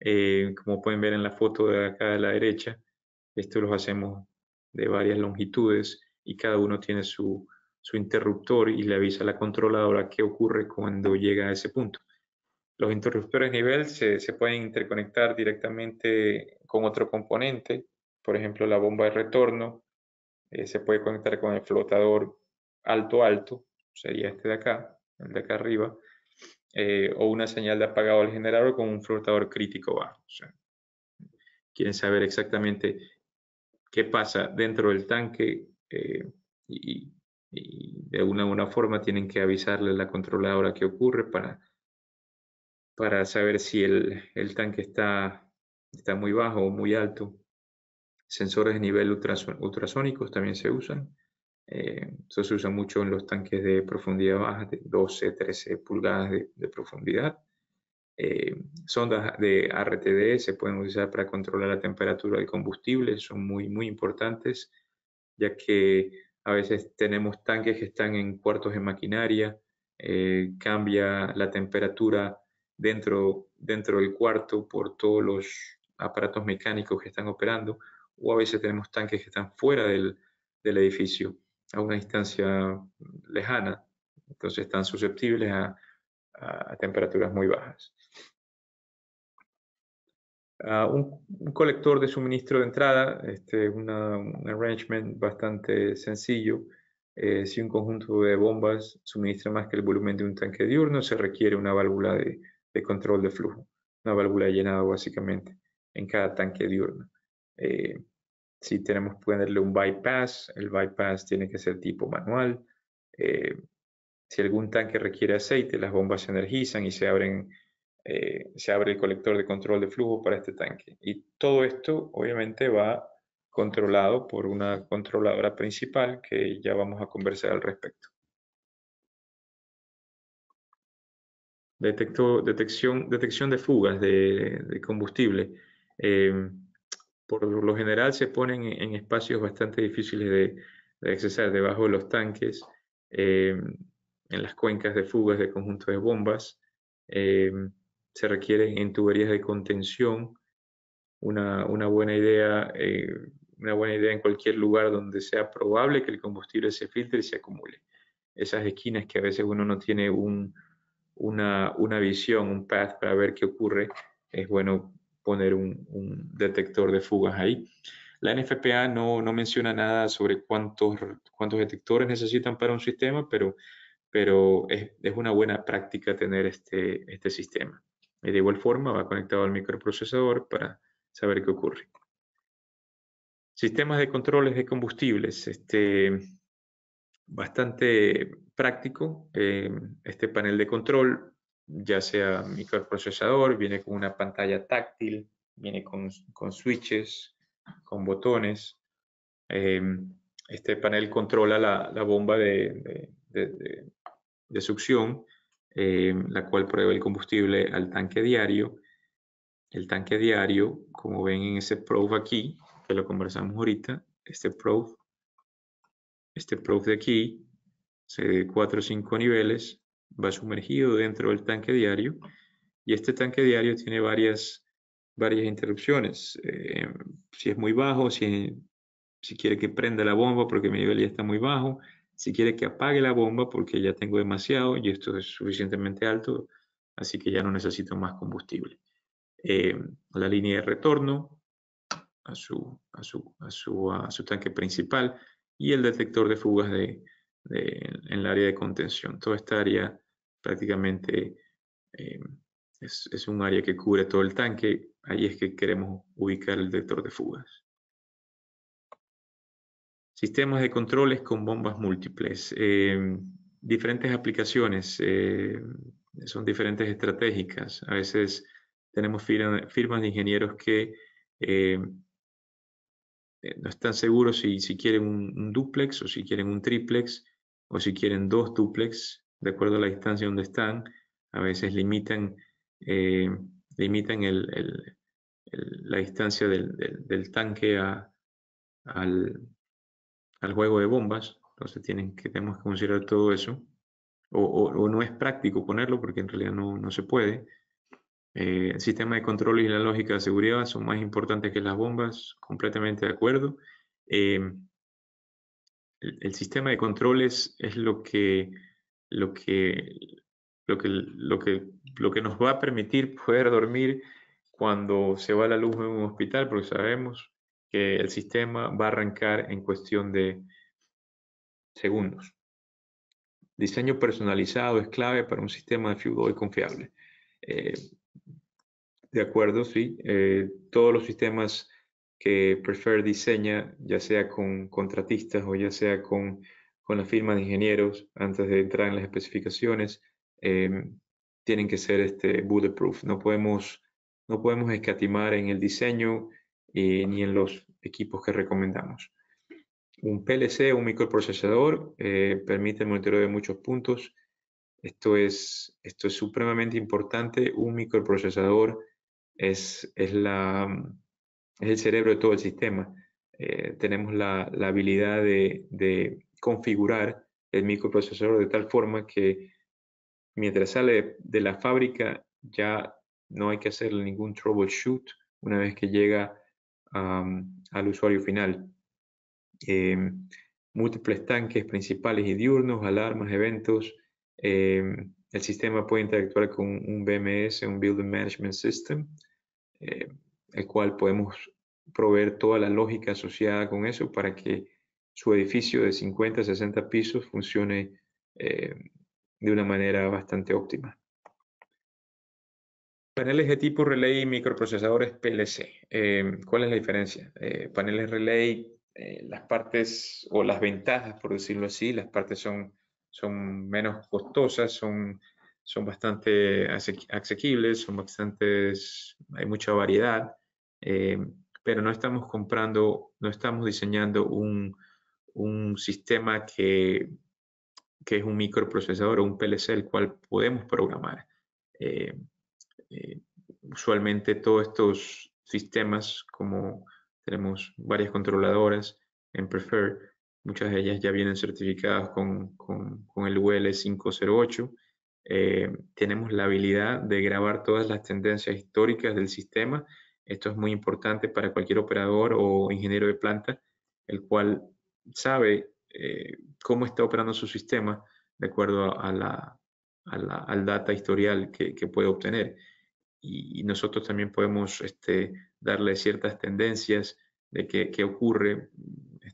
eh, como pueden ver en la foto de acá de la derecha. Esto los hacemos de varias longitudes y cada uno tiene su, su interruptor y le avisa a la controladora qué ocurre cuando llega a ese punto. Los interruptores nivel se, se pueden interconectar directamente con otro componente, por ejemplo la bomba de retorno, eh, se puede conectar con el flotador alto-alto, sería este de acá, el de acá arriba, eh, o una señal de apagado del generador con un flotador crítico bajo. quieren saber exactamente qué pasa dentro del tanque eh, y, de una u una forma tienen que avisarle a la controladora qué ocurre para para saber si el, tanque está, está muy bajo o muy alto. Sensores de nivel ultrasónicos también se usan. Eh, eso se usa mucho en los tanques de profundidad baja, de 12, 13 pulgadas de, profundidad. Eh, sondas de RTD se pueden usar para controlar la temperatura del combustible, son muy, muy importantes, ya que a veces tenemos tanques que están en cuartos de maquinaria, eh, cambia la temperatura dentro, dentro del cuarto por todos los aparatos mecánicos que están operando, o a veces tenemos tanques que están fuera del, del edificio, a una distancia lejana, entonces están susceptibles a, a temperaturas muy bajas. Ah, un, un, colector de suministro de entrada, este, un arrangement bastante sencillo. Eh, si un conjunto de bombas suministra más que el volumen de un tanque diurno, se requiere una válvula de, de control de flujo, una válvula de llenado básicamente en cada tanque diurno. Eh, si tenemos que ponerle un bypass, el bypass tiene que ser tipo manual. Eh, si algún tanque requiere aceite, las bombas se energizan y se abren, eh, se abre el colector de control de flujo para este tanque. Y todo esto obviamente va controlado por una controladora principal que ya vamos a conversar al respecto. detección, de fugas de, combustible. Em, por lo general se ponen en espacios bastante difíciles de, de accesar, debajo de los tanques, em, en las cuencas de fugas de conjuntos de bombas. Em, se requieren en tuberías de contención. una buena idea, eh, una buena idea en cualquier lugar donde sea probable que el combustible se filtre y se acumule. Esas esquinas que a veces uno no tiene un, una, una visión, un path para ver qué ocurre, es bueno poner un, detector de fugas ahí. La NFPA no, no menciona nada sobre cuántos, cuántos detectores necesitan para un sistema, pero, pero es, una buena práctica tener este, este sistema. Y de igual forma va conectado al microprocesador para saber qué ocurre. Sistemas de controles de combustibles. Este, bastante práctico eh, este panel de control, ya sea microprocesador, viene con una pantalla táctil, viene con, switches, con botones. Eh, este panel controla la, bomba de, de, de, succión, eh, la cual prueba el combustible al tanque diario. El tanque diario, como ven en ese probe aquí, que lo conversamos ahorita, este probe este probe de aquí, se de cuatro o cinco niveles, va sumergido dentro del tanque diario y este tanque diario tiene varias, varias interrupciones. Eh, si es muy bajo, si, si quiere que prenda la bomba porque mi nivel ya está muy bajo, si quiere que apague la bomba porque ya tengo demasiado y esto es suficientemente alto, así que ya no necesito más combustible. Eh, la línea de retorno a a su, a su, a su tanque principal, y el detector de fugas de, en el área de contención. Toda esta área prácticamente eh, es, un área que cubre todo el tanque. Ahí es que queremos ubicar el detector de fugas. Sistemas de controles con bombas múltiples. Eh, diferentes aplicaciones, eh, son diferentes estratégicas. A veces tenemos firmas de ingenieros que eh, no están seguros si, si quieren un, dúplex duplex o si quieren un triplex o si quieren dos duplex, de acuerdo a la distancia donde están. A veces limitan, eh, limitan el, la distancia del, tanque a, al, al, juego de bombas. Entonces tienen que, tenemos que considerar todo eso. O, o, o no es práctico ponerlo porque en realidad no, no se puede eh, el sistema de control y la lógica de seguridad son más importantes que las bombas, completamente de acuerdo. Eh, el, sistema de controles es lo que, lo que, lo que, lo que, lo que nos va a permitir poder dormir cuando se va la luz en un hospital, porque sabemos que el sistema va a arrancar en cuestión de segundos. Diseño personalizado es clave para un sistema de FIUGOY y confiable. Eh, de acuerdo, sí. Eh, todos los sistemas que Prefer diseña, ya sea con contratistas o ya sea con, con la firma de ingenieros, antes de entrar en las especificaciones, em, tienen que ser este bulletproof. No podemos, no podemos escatimar en el diseño eh, ni en los equipos que recomendamos. Un PLC, un microprocesador, eh, permite el monitoreo de muchos puntos, esto es, esto es supremamente importante. Un microprocesador es, es, la, mm, es el cerebro de todo el sistema. Eh, tenemos la, la habilidad de, de, configurar el microprocesador de tal forma que mientras sale de, la fábrica ya no hay que hacerle ningún troubleshoot una vez que llega al usuario final. Em, múltiples tanques principales y diurnos, alarmas, eventos, Em, el sistema puede interactuar con un BMS, un Building Management System, eh, el cual podemos proveer toda la lógica asociada con eso para que su edificio de 50 60 pisos funcione eh, de una manera bastante óptima. Paneles de tipo relay y microprocesadores PLC. Em, ¿Cuál es la diferencia? Eh, paneles relay, las partes o las ventajas, por decirlo así, las partes son son menos costosas, son, bastante asequibles, son bastantes, hay mucha variedad, eh, pero no estamos comprando, no estamos diseñando un, sistema que, que, es un microprocesador o un PLC, el cual podemos programar. Eh, eh, usualmente todos estos sistemas, como tenemos varias controladoras en Prefer, Muchas de ellas ya vienen certificadas con, el UL 508. Eh, tenemos la habilidad de grabar todas las tendencias históricas del sistema. Esto es muy importante para cualquier operador o ingeniero de planta, el cual sabe eh, cómo está operando su sistema de acuerdo a la, al data historial que, puede obtener. Y, nosotros también podemos este, darle ciertas tendencias de qué ocurre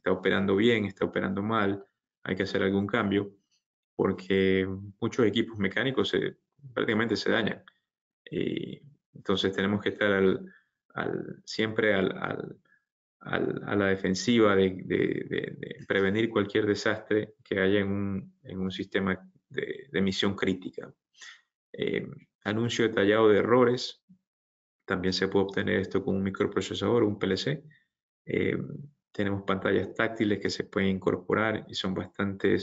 está operando bien, está operando mal, hay que hacer algún cambio, porque muchos equipos mecánicos prácticamente se dañan. Y eh, entonces tenemos que estar siempre a la defensiva de, prevenir cualquier desastre que haya en un, sistema de, misión crítica. Eh, anuncio detallado de errores. También se puede obtener esto con un microprocesador, un PLC. Eh, tenemos pantallas táctiles que se pueden incorporar y son bastante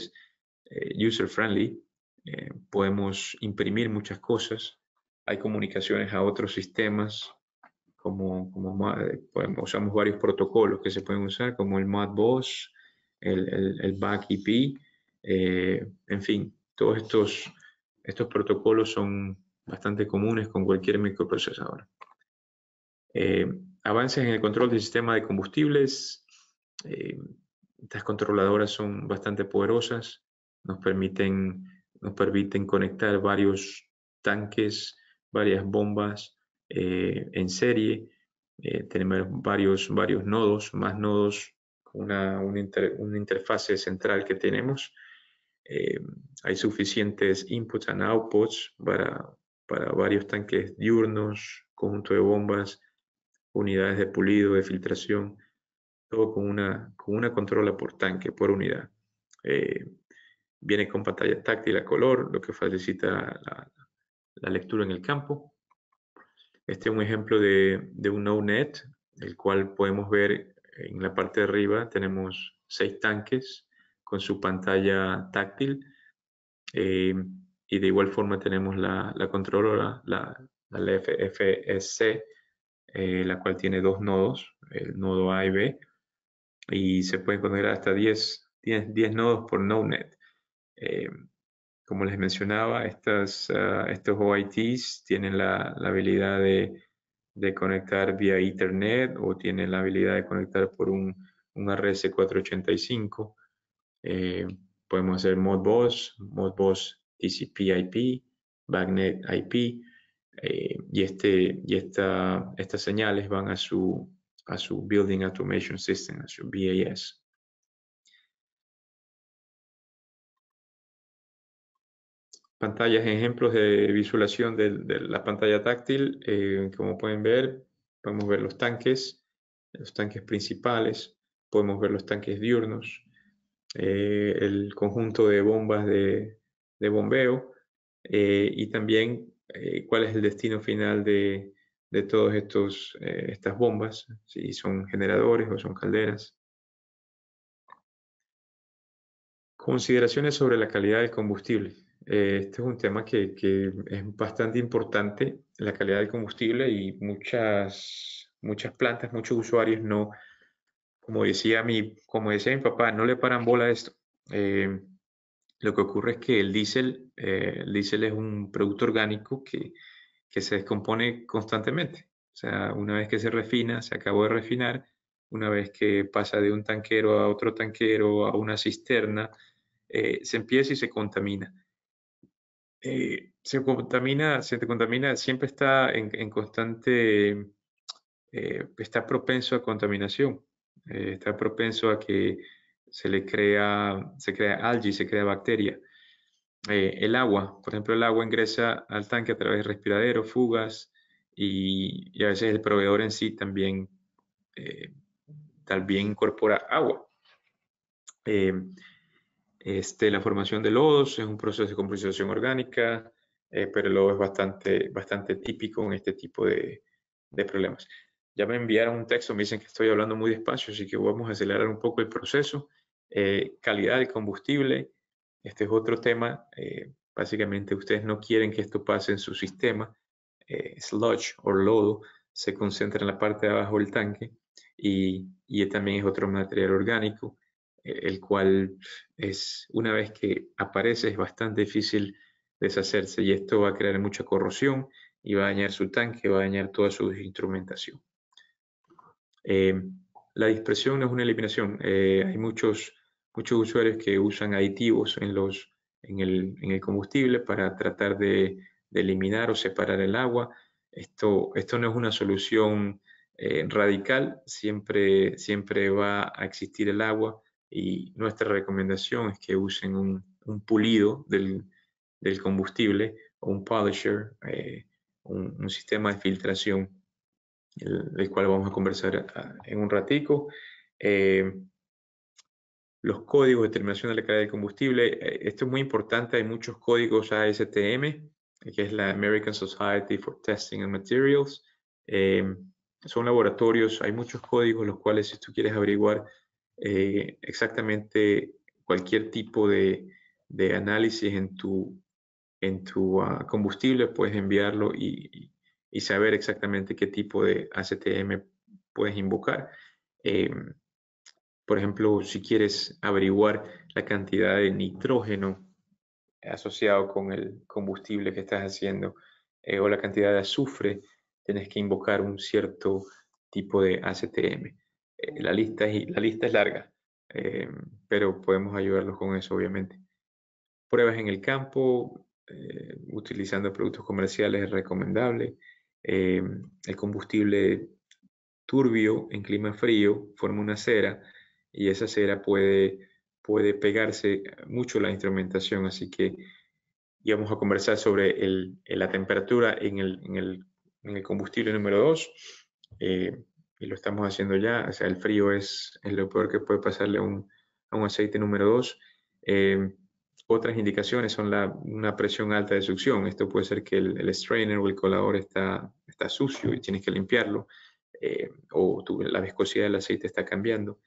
eh, user-friendly. Eh, podemos imprimir muchas cosas. Hay comunicaciones a otros sistemas, como, como eh, usamos varios protocolos que se pueden usar, como el Modbus, el, el, el en fin, todos estos, estos protocolos son bastante comunes con cualquier microprocesador. avances en el control del sistema de combustibles, eh, estas controladoras son bastante poderosas, nos permiten, nos permiten conectar varios tanques, varias bombas eh, en serie. Eh, tenemos varios, varios nodos, más nodos, una, una, interfase central que tenemos. hay suficientes inputs and outputs para, para varios tanques diurnos, conjunto de bombas, unidades de pulido, de filtración. Todo con una, con una controla por tanque, por unidad. Eh, viene con pantalla táctil a color, lo que facilita la, lectura en el campo. Este es un ejemplo de, de un no-net, el cual podemos ver en la parte de arriba tenemos seis tanques con su pantalla táctil eh, y de igual forma tenemos la, la la, la, e eh, la cual tiene dos nodos, el nodo A y B, y se pueden conectar hasta 10, 10, 10 nodos por no net eh, como les mencionaba, estas, ah, estos OITs tienen la, la habilidad de, de, conectar vía Ethernet o tienen la habilidad de conectar por un, un RS485. Eh, podemos hacer Modbus, Modbus TCP IP, BACnet IP, eh, y, este, y esta, estas señales van a su, a su Building Automation System, a su BAS. Pantallas, ejemplos de visualización de, la pantalla táctil. Eh, como pueden ver, podemos ver los tanques, los tanques principales, podemos ver los tanques diurnos, eh, el conjunto de bombas de, bombeo eh, y también cuál es el destino final de, de todas estos eh, estas bombas, si son generadores o son calderas. Consideraciones sobre la calidad del combustible. Eh, este es un tema que, que, es bastante importante, la calidad del combustible y muchas, muchas plantas, muchos usuarios no, como decía mi, como decía mi papá, no le paran bola a esto. Eh, lo que ocurre es que el diésel, el diésel es un producto orgánico que, que se descompone constantemente. O sea, una vez que se refina, se acabó de refinar, una vez que pasa de un tanquero a otro tanquero, a una cisterna, eh, se empieza y se contamina. Eh, se contamina, se te contamina, siempre está en, constante, eh, está propenso a contaminación, está propenso a que se le crea, se crea algae, se crea bacteria. Eh, el agua. Por ejemplo, el agua ingresa al tanque a través de respiraderos, fugas y, a veces el proveedor en sí también, eh, también incorpora agua. Eh, este, la formación de lodos es un proceso de composición orgánica, pero el lodo es bastante, bastante típico en este tipo de, de problemas. Ya me enviaron un texto, me dicen que estoy hablando muy despacio, así que vamos a acelerar un poco el proceso. calidad del combustible, este es otro tema. Eh, básicamente ustedes no quieren que esto pase en su sistema. Eh, sludge o lodo se concentra en la parte de abajo del tanque y, también es otro material orgánico, eh, el cual es una vez que aparece es bastante difícil deshacerse y esto va a crear mucha corrosión y va a dañar su tanque, va a dañar toda su instrumentación. Eh, la dispersión no es una eliminación. hay muchos muchos usuarios que usan aditivos en, los, en, el, en el combustible para tratar de, eliminar o separar el agua. Esto, esto no es una solución eh, radical, siempre, siempre va a existir el agua y nuestra recomendación es que usen un, un pulido del, del, combustible o un polisher, eh, un, sistema de filtración, del cual vamos a conversar ah, en un ratico. Eh, los códigos de determinación de la calidad del combustible. Eh, esto es muy importante, hay muchos códigos ASTM, eh, que es la American Society for Testing and Materials. Eh, son laboratorios, hay muchos códigos los cuales si tú quieres averiguar exactamente cualquier tipo de, análisis en tu, en tu ah, combustible, puedes enviarlo y, saber exactamente qué tipo de ASTM puedes invocar. Por ejemplo, si quieres averiguar la cantidad de nitrógeno asociado con el combustible que estás haciendo eh, o la cantidad de azufre, tienes que invocar un cierto tipo de ACTM. Eh, la, lista es, larga, eh, pero podemos ayudarlos con eso, obviamente. Pruebas en el campo, utilizando productos comerciales es recomendable. el combustible turbio en clima frío forma una cera y esa cera puede, puede pegarse mucho la instrumentación. Así que íbamos a conversar sobre la temperatura en el, en, el, en el, combustible número 2 eh, y lo estamos haciendo ya. O sea, el frío es, lo peor que puede pasarle a un, aceite número 2. Eh, otras indicaciones son la, una presión alta de succión. Esto puede ser que el, strainer o el colador está, está sucio y tienes que limpiarlo, eh, o tu, la viscosidad del aceite está cambiando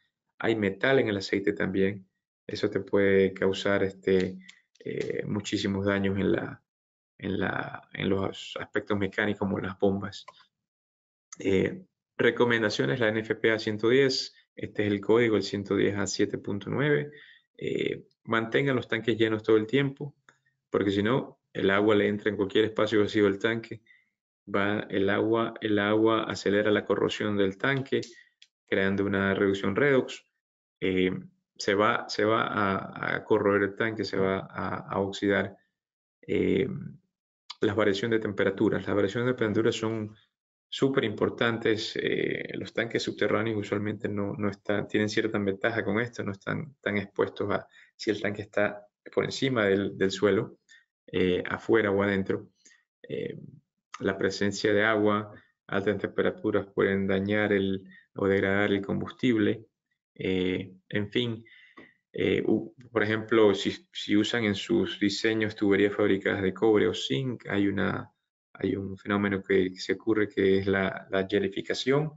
hay metal en el aceite también. Eso te puede causar este, eh, muchísimos daños en, la, la, en los aspectos mecánicos como las bombas. Eh, recomendaciones, la NFPA 110, este es el código, el 110 a 7.9. Eh, mantengan los tanques llenos todo el tiempo, porque si no, el agua le entra en cualquier espacio vacío del tanque. Va el agua, el agua acelera la corrosión del tanque, creando una reducción redox. Eh, se va, a, corroer el tanque, se va a, oxidar. Eh, las variaciones de temperaturas. Las variaciones de temperaturas son súper importantes. Eh, los tanques subterráneos usualmente no, tienen cierta ventaja con esto, no están tan expuestos a si el tanque está por encima del, suelo, afuera o adentro. la presencia de agua, altas temperaturas pueden dañar o degradar el combustible. Eh, en fin, eh, por ejemplo, si, usan en sus diseños tuberías fabricadas de cobre o zinc, hay, un fenómeno que se ocurre que es la, la gelificación.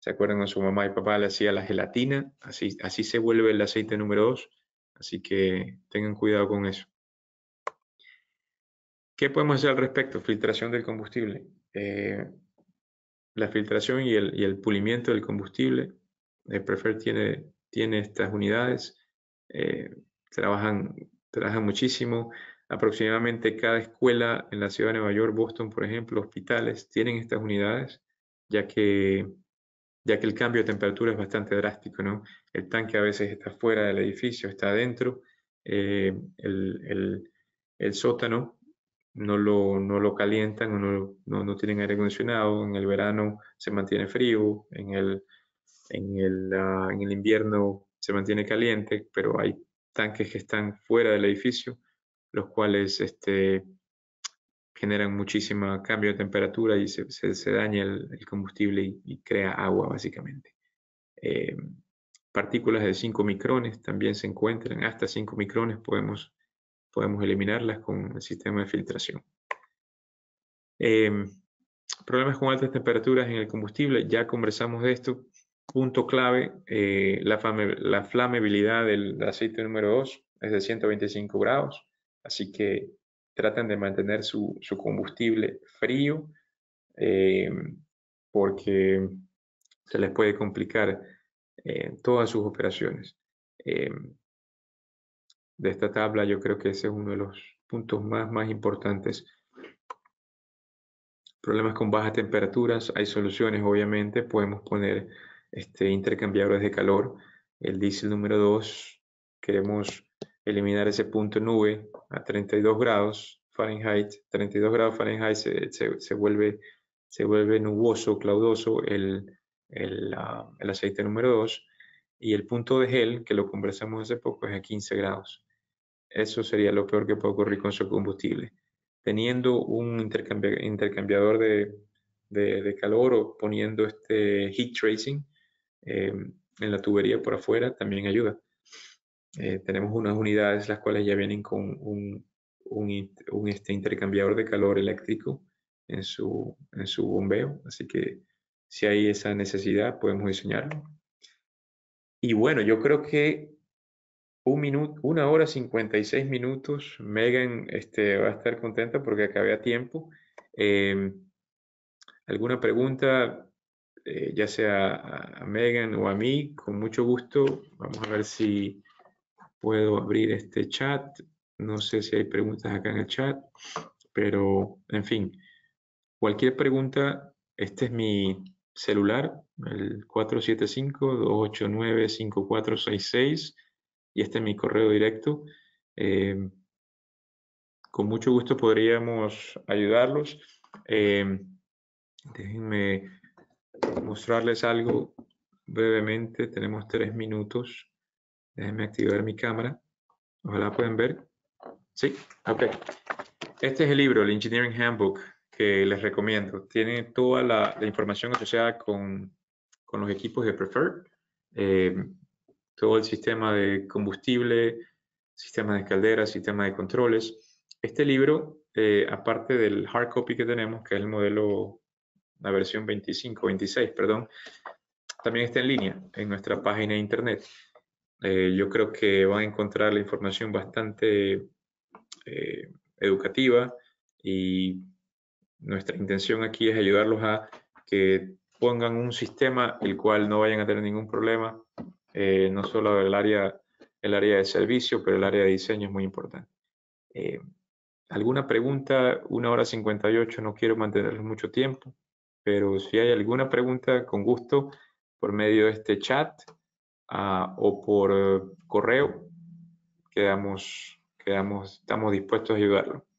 ¿Se acuerdan cuando su mamá y papá le hacía la gelatina? Así, se vuelve el aceite número 2. Así que tengan cuidado con eso. ¿Qué podemos hacer al respecto? Filtración del combustible. Eh, la filtración y el pulimiento del combustible el eh, Prefer tiene, tiene estas unidades, eh, trabajan, trabajan muchísimo. Aproximadamente cada escuela en la ciudad de Nueva York, Boston, por ejemplo, hospitales, tienen estas unidades, ya que, ya que el cambio de temperatura es bastante drástico, ¿no? El tanque a veces está fuera del edificio, está adentro, eh, el, sótano no lo, no lo, calientan no, no, tienen aire acondicionado, en el verano se mantiene frío, en el Ah, en el, invierno se mantiene caliente, pero hay tanques que están fuera del edificio, los cuales este, generan muchísimo cambio de temperatura y se, daña el, combustible y, crea agua básicamente. Em, partículas de 5 micrones también se encuentran, hasta 5 micrones podemos, eliminarlas con el sistema de filtración. Em, problemas con altas temperaturas en el combustible, ya conversamos de esto, punto clave, eh, la, la, flameabilidad del aceite número 2 es de 125 grados, así que tratan de mantener su, combustible frío eh, porque se les puede complicar eh, todas sus operaciones. Eh, de esta tabla yo creo que ese es uno de los puntos más, más importantes problemas con bajas temperaturas, hay soluciones, obviamente, podemos poner este, intercambiadores de calor. El diésel número 2, queremos eliminar ese punto nube a 32 grados Fahrenheit. 32 grados Fahrenheit se, vuelve, se vuelve nuboso, claudoso el, ah, el, aceite número 2. Y el punto de gel, que lo conversamos hace poco, es a 15 grados. Eso sería lo peor que puede ocurrir con su combustible. Teniendo un intercambiador de, de, calor o poniendo este heat tracing, Em, en la tubería por afuera también ayuda. Eh, tenemos unas unidades las cuales ya vienen con un, este intercambiador de calor eléctrico en su, bombeo, así que si hay esa necesidad podemos diseñarlo. Y bueno, yo creo que un minuto, una hora 56 minutos, Megan este, va a estar contenta porque acabé a tiempo. Em, ¿Alguna pregunta? Eh, ya sea a Megan o a mí, con mucho gusto. Vamos a ver si puedo abrir este chat. No sé si hay preguntas acá en el chat, pero en fin, cualquier pregunta, este es mi celular, el 475-289-5466, y este es mi correo directo. Em, con mucho gusto podríamos ayudarlos. Em, déjenme mostrarles algo brevemente. Tenemos tres minutos. Déjenme activar mi cámara. Ojalá pueden ver. Sí, ok. Este es el libro, el Engineering Handbook, que les recomiendo. Tiene toda la, información asociada con, con, los equipos de Preferred. Eh, todo el sistema de combustible, sistema de calderas, sistema de controles. Este libro, eh, aparte del hard copy que tenemos, que es el modelo la versión 25, 26, perdón, también está en línea en nuestra página de internet. Eh, yo creo que van a encontrar la información bastante eh, educativa y nuestra intención aquí es ayudarlos a que pongan un sistema el cual no vayan a tener ningún problema, eh, no solo el área, el área de servicio, pero el área de diseño es muy importante. ¿Alguna pregunta? Una hora 58, no quiero mantenerles mucho tiempo pero si hay alguna pregunta, con gusto, por medio de este chat ah, o por eh, correo, quedamos, quedamos, estamos dispuestos a ayudarlo.